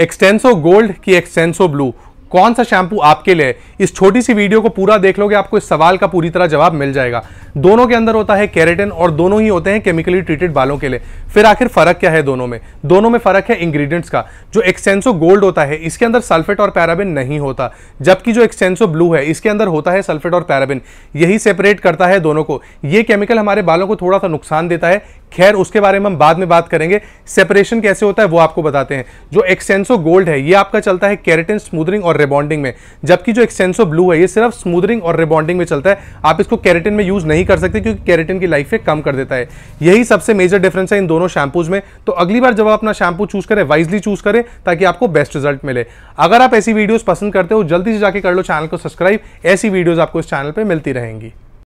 Xtenso gold की Extenso blue कौन सा शैम्पू आपके लिए इस छोटी सी वीडियो को पूरा देख लोगे आपको इस सवाल का पूरी तरह जवाब मिल जाएगा दोनों के अंदर होता है कैरेटिन और दोनों ही होते हैं केमिकली ट्रीटेड बालों के लिए फिर आखिर फर्क क्या है दोनों में दोनों में फर्क है इंग्रेडिएंट्स का जो एक्सटेंसो गोल्ड होता है इसके अंदर सल्फेट और पैराबिन नहीं होता जबकि जो एक्सटेंसो ब्लू है इसके अंदर होता है सल्फेट और पैराबिन यही सेपरेट करता है दोनों को ये केमिकल हमारे बालों को थोड़ा सा नुकसान देता है खैर उसके बारे में हम बाद में बात करेंगे सेपरेशन कैसे होता है वो आपको बताते हैं जो एक्सेंसो गोल्ड है ये आपका चलता है कैरेटिन स्मूदरिंग और रिबॉन्डिंग में जबकि जो एक्सेंसो ब्लू है ये सिर्फ स्मूदरिंग और रिबॉन्डिंग में चलता है आप इसको कैरेटिन में यूज नहीं कर सकते क्योंकि कैरेटिन की लाइफ कम कर देता है यही सबसे मेजर डिफरेंस है इन दोनों शैम्पूज में तो अगली बार जब आप अपना शैम्पू चूज करें वाइजली चूज करें ताकि आपको बेस्ट रिजल्ट मिले अगर आप ऐसी वीडियोज पसंद करते हो जल्दी से जाकर कर लो चैनल को सब्सक्राइब ऐसी वीडियोज आपको इस चैनल पर मिलती रहेंगी